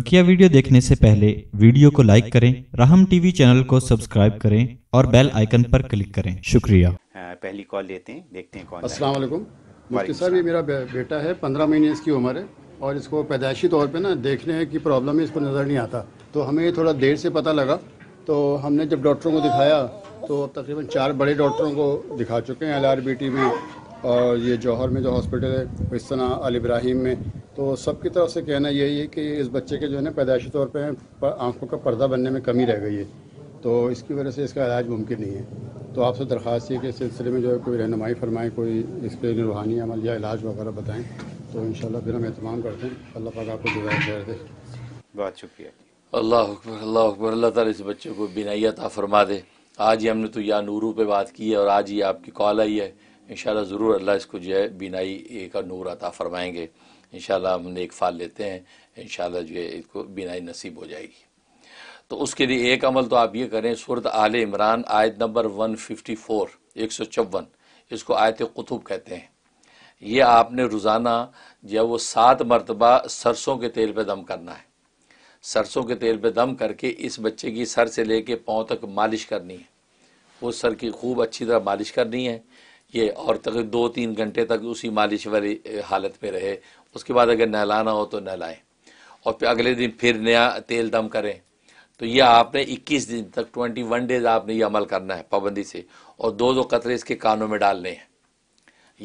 बकिया वीडियो देखने से पहले वीडियो को लाइक करें राहम टीवी चैनल को सब्सक्राइब करें और बेल आइकन पर क्लिक करें शुक्रिया पहली कॉल लेते हैं देखते हैं कौन अस्सलाम वालेकुम मुफ्ती साहब ये मेरा बेटा है पंद्रह महीने इसकी उम्र है और इसको पैदाइशी तौर पे ना देखने की प्रॉब्लम है इसको नज़र नहीं आता तो हमें थोड़ा देर से पता लगा तो हमने जब डॉक्टरों को दिखाया तो अब तकरीबन चार बड़े डॉक्टरों को दिखा चुके हैं एल में और ये जौहर में जो हॉस्पिटल है इस तरह अल इब्राहिम में तो सबकी तरफ से कहना यही है कि इस बच्चे के जो है ना पैदाइशी तौर पर आंखों का पर्दा बनने में कमी रह गई है तो इसकी वजह से इसका इलाज मुमकिन नहीं है तो आपसे दरख्वास्त है कि इस सिलसिले में जो है कोई रहनमाई फरमाएँ कोई इस पर रूहानी अमल या इलाज वगैरह बताएँ तो इन फिर हम अहतमाम करते हैं अल्लाह पाक आपको गुजार कर दे बहुत शुक्रिया अल्लाह अकबर अल्लाह अकबर अल्लाह ताली इस बच्चे को बिनाई फरमा दे आज ही हमने तो या नूरू पर बात की है और आज ही आपकी कॉल आई है इन ज़रूर अल्लाह इसको जो है बीनाई का नूर अता फ़रमाएँगे इन हम नेक फाल लेते हैं इन जो है इसको बीनाई नसीब हो जाएगी तो उसके लिए एक अमल तो आप ये करें सूरत आल इमरान आयत नंबर वन फिफ्टी फोर एक सौ चौवन इसको आयत कुतुब कहते हैं ये आपने रोज़ाना जो है वो सात मरतबा सरसों के तेल पर दम करना है सरसों के तेल पे दम करके इस बच्चे की सर से लेके पाँव तक मालिश करनी है वो सर की खूब अच्छी तरह मालिश करनी है ये और तक दो तीन घंटे तक उसी मालिश वाली हालत में रहे उसके बाद अगर नहलाना हो तो नहलाएं और फिर अगले दिन फिर नया तेल दम करें तो यह आपने 21 दिन तक 21 डेज आपने ये अमल करना है पाबंदी से और दो दो कतरे इसके कानों में डालने हैं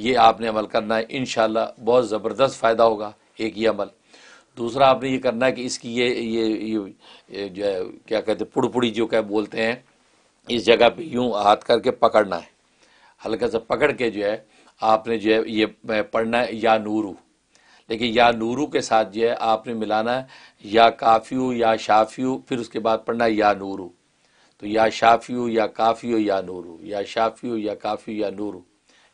ये आपने अमल करना है इन बहुत ज़बरदस्त फ़ायदा होगा एक ये अमल दूसरा आपने ये करना है कि इसकी ये ये, ये जो है क्या कहते हैं पुड़पुड़ी जो क्या बोलते हैं इस जगह पे यूं हाथ करके पकड़ना है हल्का सा पकड़ के जो है आपने जो है ये पढ़ना है या नूरू लेकिन या नूरू के साथ जो है आपने मिलाना है या काफ़ियू या शाफियू फिर उसके बाद पढ़ना है या नूरू तो या शाफियू या काफ़ियू या नूरू या शाफियू या काफी या नूरू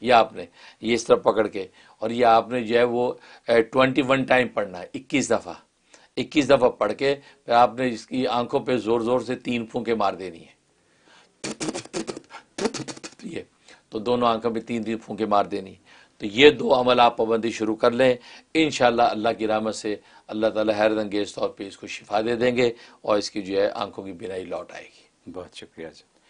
या आपने ये इस तरह पकड़ के और ये आपने जो है वो ट्वेंटी वन टाइम पढ़ना है इक्कीस दफ़ा इक्कीस दफ़ा पढ़ के फिर आपने इसकी आंखों पे ज़ोर ज़ोर से तीन फूंके मार देनी है तो दोनों आंखों में तीन तीन फूके मार देनी तो ये दो अमल आप पाबंदी शुरू कर लें इन अल्लाह की रामत से अल्लाह ताला हैरत अंगेज़ तौर पर इसको शिफा दे देंगे और इसकी जो है आंखों की बिनाई लौट आएगी बहुत शुक्रिया जी